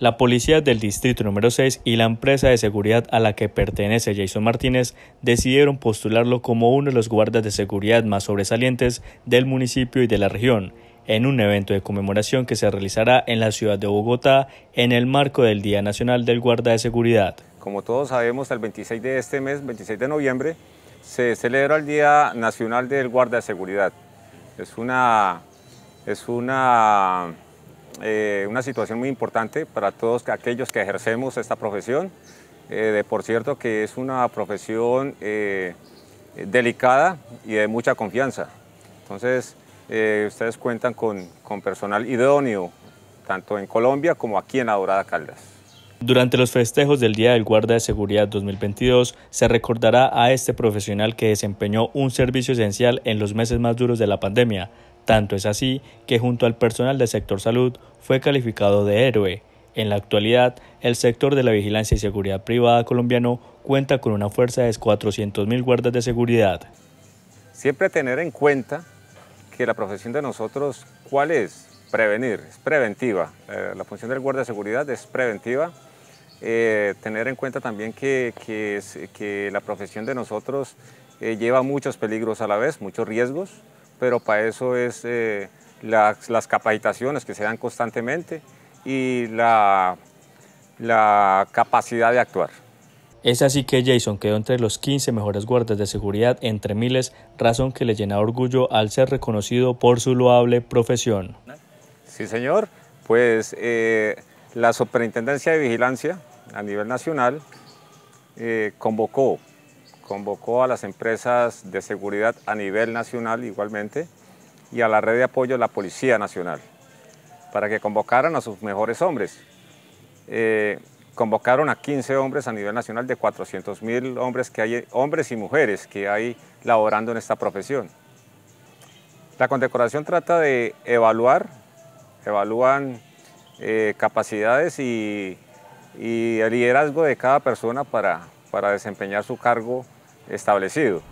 La policía del distrito número 6 y la empresa de seguridad a la que pertenece Jason Martínez decidieron postularlo como uno de los guardas de seguridad más sobresalientes del municipio y de la región en un evento de conmemoración que se realizará en la ciudad de Bogotá en el marco del Día Nacional del Guarda de Seguridad. Como todos sabemos, el 26 de este mes, 26 de noviembre, se celebra el Día Nacional del Guarda de Seguridad. Es una, es una eh, una situación muy importante para todos aquellos que ejercemos esta profesión. Eh, de por cierto que es una profesión eh, delicada y de mucha confianza. Entonces, ustedes cuentan con, con personal idóneo, tanto en Colombia como aquí en la Caldas. Durante los festejos del Día del Guarda de Seguridad 2022 se recordará a este profesional que desempeñó un servicio esencial en los meses más duros de la pandemia, tanto es así que junto al personal del sector salud fue calificado de héroe. En la actualidad, el sector de la vigilancia y seguridad privada colombiano cuenta con una fuerza de 400.000 guardas de seguridad. Siempre tener en cuenta que la profesión de nosotros, ¿cuál es? Prevenir, es preventiva. Eh, la función del guardia de seguridad es preventiva. Eh, tener en cuenta también que, que, la profesión de nosotros eh, lleva muchos peligros a la vez, muchos riesgos pero para eso es eh, las, capacitaciones que se dan constantemente y la, capacidad de actuar. Es así que Jason quedó entre los 15 mejores guardias de seguridad entre miles, razón que le llena orgullo al ser reconocido por su loable profesión. Sí, señor. Pues eh, la Superintendencia de Vigilancia a nivel nacional eh, convocó convocó a las empresas de seguridad a nivel nacional igualmente y a la red de apoyo de la Policía Nacional para que convocaran a sus mejores hombres. Eh, convocaron a 15 hombres a nivel nacional de 400 mil hombres, que hay, hombres y mujeres que hay laborando en esta profesión. La condecoración trata de evaluar, evalúan eh, capacidades y, el liderazgo de cada persona para, para desempeñar su cargo establecido.